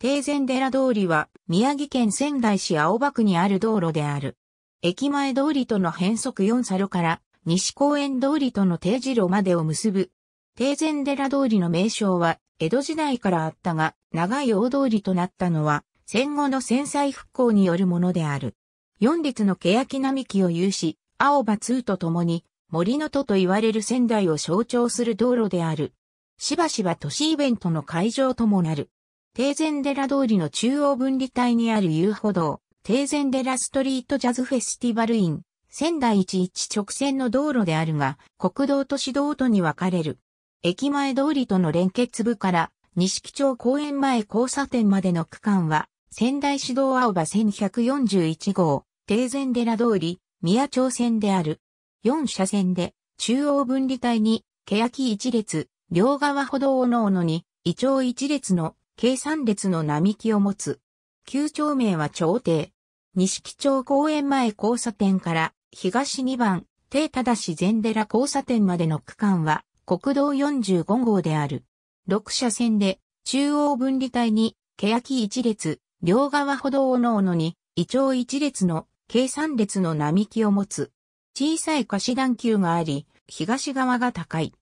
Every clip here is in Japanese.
定禅寺通りは宮城県仙台市青葉区にある道路である。駅前通りとの変則4サロから西公園通りとの定時路までを結ぶ。定禅寺通りの名称は江戸時代からあったが長い大通りとなったのは戦後の戦災復興によるものである。四列の欅並木を有し、青葉通とともに森の戸と言われる仙台を象徴する道路である。しばしば都市イベントの会場ともなる。定禅寺通りの中央分離帯にある遊歩道、定禅寺ストリートジャズフェスティバルイン、仙台一一直線の道路であるが、国道と市道とに分かれる。駅前通りとの連結部から、西木町公園前交差点までの区間は、仙台市道青葉1141号、定禅寺通り、宮町線である。4車線で、中央分離帯に、欅一列、両側歩道をのおのに、イチョウ一列の計算列の並木を持つ。旧町名は朝廷。木町公園前交差点から東2番、帝正禅寺交差点までの区間は国道45号である。6車線で中央分離帯に欅一列、両側歩道おのおのに、イチ一列の計算列の並木を持つ。小さい貸し段級があり、東側が高い。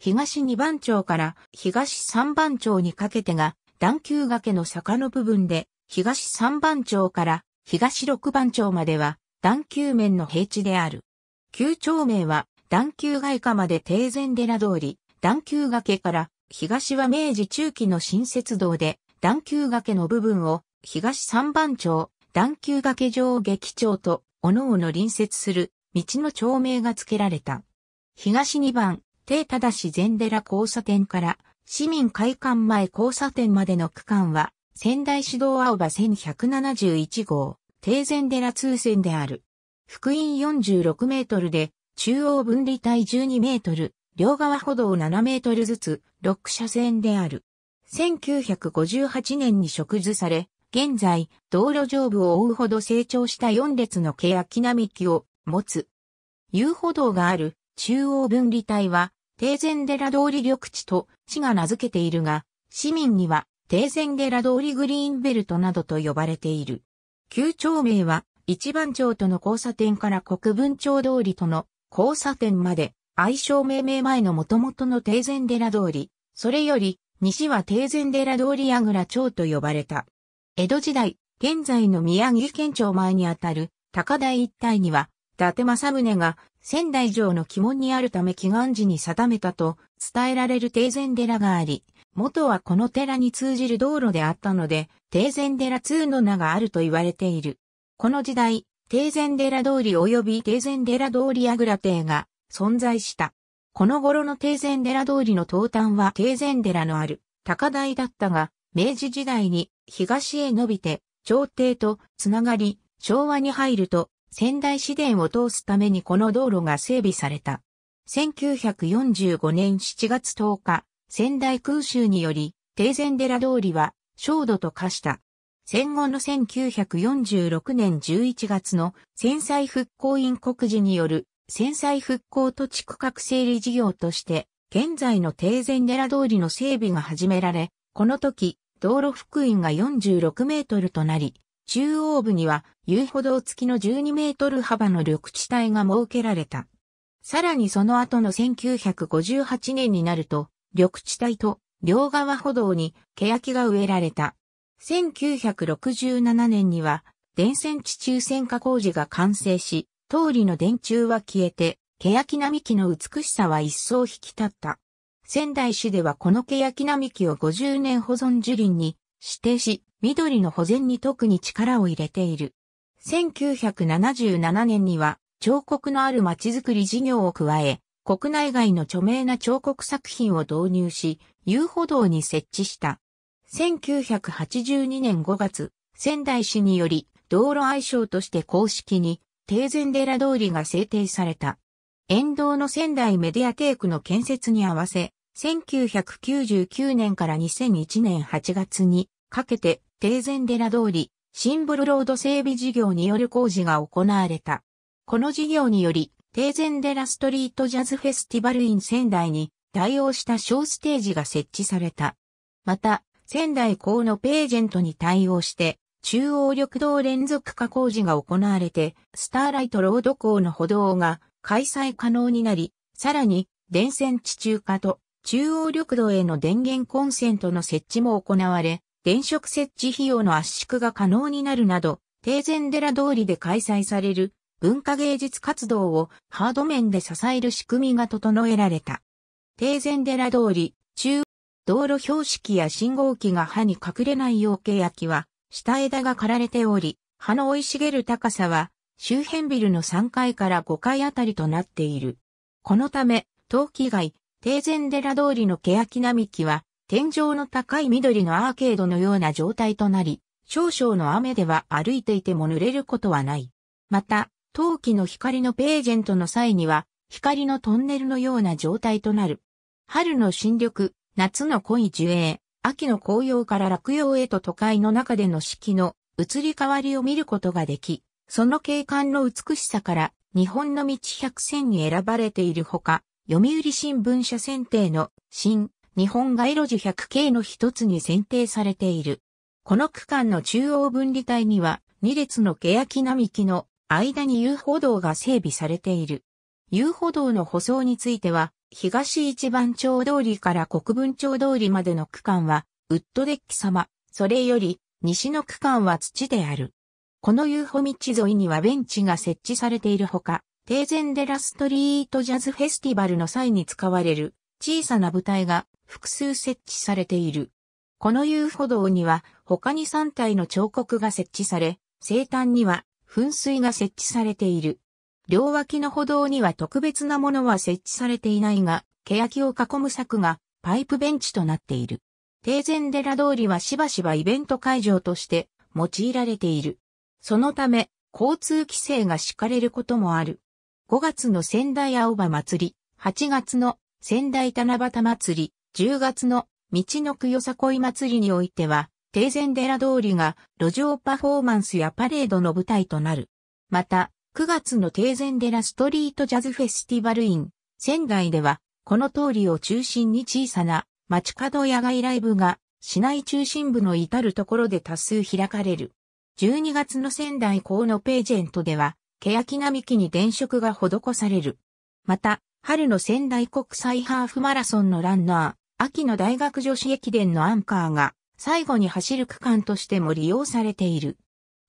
東2番町から東3番町にかけてが段丘崖の坂の部分で、東三番町から東六番町までは、段丘面の平地である。旧町名は、段丘外下まで定前寺通り、段丘崖から、東は明治中期の新雪道で、段丘崖の部分を、東三番町、段丘崖上劇町と、おのおの隣接する、道の町名が付けられた。東二番、定忠前寺交差点から、市民会館前交差点までの区間は、仙台市道青葉1171号、定前寺通線である。福音46メートルで、中央分離帯12メートル、両側歩道7メートルずつ、6車線である。1958年に植樹され、現在、道路上部を覆うほど成長した4列の欅並木を持つ。遊歩道がある中央分離帯は、定禅寺通り緑地と市が名付けているが、市民には定禅寺通りグリーンベルトなどと呼ばれている。旧町名は一番町との交差点から国分町通りとの交差点まで、愛称命名前の元々の定禅寺通り、それより西は定禅寺通り矢倉町と呼ばれた。江戸時代、現在の宮城県庁前にあたる高台一帯には、伊達政宗が仙台城の鬼門にあるため祈願寺に定めたと伝えられる定禅寺があり、元はこの寺に通じる道路であったので、定禅寺通の名があると言われている。この時代、定禅寺通り及び定禅寺通りあぐら亭が存在した。この頃の定禅寺通りの東端は定禅寺のある高台だったが、明治時代に東へ伸びて朝廷とつながり、昭和に入ると仙台市電を通すためにこの道路が整備された。1945年7月10日、仙台空襲により、定禅寺通りは、焦土と化した。戦後の1946年11月の戦災復興員国示による戦災復興土地区画整理事業として、現在の定禅寺通りの整備が始められ、この時、道路福音が46メートルとなり、中央部には遊歩道付きの12メートル幅の緑地帯が設けられた。さらにその後の1958年になると、緑地帯と両側歩道に欅が植えられた。1967年には、電線地中線化工事が完成し、通りの電柱は消えて、欅並木の美しさは一層引き立った。仙台市ではこの欅並木を50年保存樹林に指定し、緑の保全に特に力を入れている。1977年には彫刻のある街づくり事業を加え、国内外の著名な彫刻作品を導入し、遊歩道に設置した。1982年5月、仙台市により道路愛称として公式に、定禅寺通りが制定された。沿道の仙台メディアテークの建設に合わせ、1999年から2001年8月にかけて定禅寺通り、シンボルロード整備事業による工事が行われた。この事業により、定禅寺ストリートジャズフェスティバルイン仙台に対応した小ステージが設置された。また、仙台港のページェントに対応して、中央緑道連続化工事が行われて、スターライトロード港の歩道が開催可能になり、さらに、電線地中化と中央緑道への電源コンセントの設置も行われ、電飾設置費用の圧縮が可能になるなど、定禅寺通りで開催される文化芸術活動をハード面で支える仕組みが整えられた。定禅寺通り、中、道路標識や信号機が歯に隠れないよう焼きは、下枝が刈られており、葉の生い茂る高さは、周辺ビルの3階から5階あたりとなっている。このため、陶器街、定禅寺通りの欅並木は、天井の高い緑のアーケードのような状態となり、少々の雨では歩いていても濡れることはない。また、陶器の光のページェントの際には、光のトンネルのような状態となる。春の新緑、夏の濃い樹影、秋の紅葉から落葉へと都会の中での四季の移り変わりを見ることができ、その景観の美しさから日本の道百選に選ばれているほか、読売新聞社選定の新日本街路樹 100K の一つに選定されている。この区間の中央分離帯には2列の欅並木の間に遊歩道が整備されている。遊歩道の舗装については、東一番町通りから国分町通りまでの区間は、ウッドデッキ様、それより西の区間は土である。この遊歩道沿いにはベンチが設置されているほか、定前デラストリートジャズフェスティバルの際に使われる小さな舞台が複数設置されている。この遊歩道には他に3体の彫刻が設置され、生誕には噴水が設置されている。両脇の歩道には特別なものは設置されていないが、欅を囲む柵がパイプベンチとなっている。定前寺通りはしばしばイベント会場として用いられている。そのため、交通規制が敷かれることもある。5月の仙台青葉祭り、8月の仙台七夕祭り、10月の道のくよさこい祭りにおいては、定前寺通りが路上パフォーマンスやパレードの舞台となる。また、9月の定前寺ストリートジャズフェスティバルイン仙台では、この通りを中心に小さな街角野外ライブが市内中心部の至るところで多数開かれる。12月の仙台港のページェントでは、欅並木に電飾が施される。また、春の仙台国際ハーフマラソンのランナー、秋の大学女子駅伝のアンカーが最後に走る区間としても利用されている。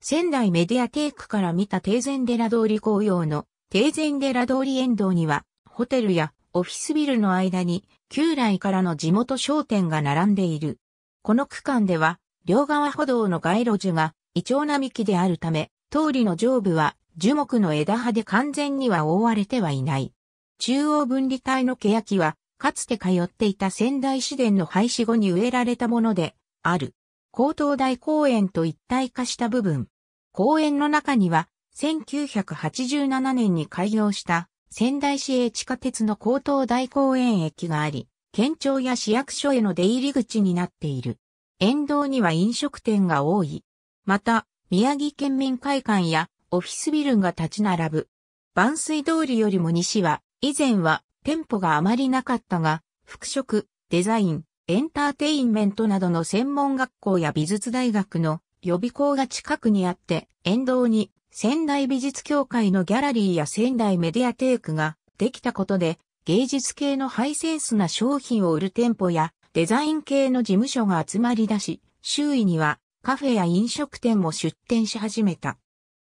仙台メディアテークから見た定禅寺通り紅葉の定禅寺通り沿道にはホテルやオフィスビルの間に旧来からの地元商店が並んでいる。この区間では両側歩道の街路樹がイチョウ並木であるため通りの上部は樹木の枝葉で完全には覆われてはいない。中央分離帯の欅はかつて通っていた仙台市電の廃止後に植えられたもので、ある。高等大公園と一体化した部分。公園の中には、1987年に開業した仙台市営地下鉄の高等大公園駅があり、県庁や市役所への出入り口になっている。沿道には飲食店が多い。また、宮城県民会館やオフィスビルが立ち並ぶ。万水通りよりも西は、以前は店舗があまりなかったが、服飾、デザイン、エンターテインメントなどの専門学校や美術大学の予備校が近くにあって、沿道に仙台美術協会のギャラリーや仙台メディアテークができたことで、芸術系のハイセンスな商品を売る店舗やデザイン系の事務所が集まり出し、周囲にはカフェや飲食店も出店し始めた。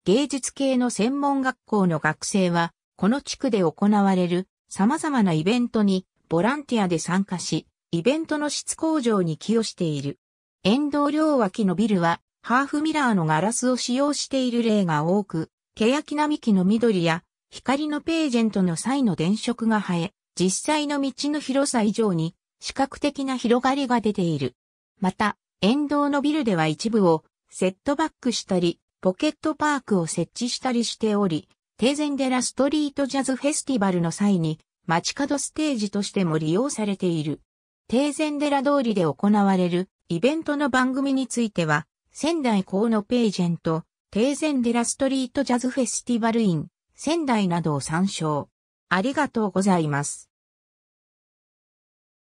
芸術系の専門学校の学生は、この地区で行われる様々なイベントにボランティアで参加し、イベントの質向上に寄与している。沿道両脇のビルは、ハーフミラーのガラスを使用している例が多く、欅並木の緑や、光のページェントの際の電飾が生え、実際の道の広さ以上に、視覚的な広がりが出ている。また、沿道のビルでは一部を、セットバックしたり、ポケットパークを設置したりしており、テーゼンデラストリートジャズフェスティバルの際に、街角ステージとしても利用されている。テーゼンデラ通りで行われるイベントの番組については、仙台港のページェント、テーゼンデラストリートジャズフェスティバルイン、仙台などを参照。ありがとうございます。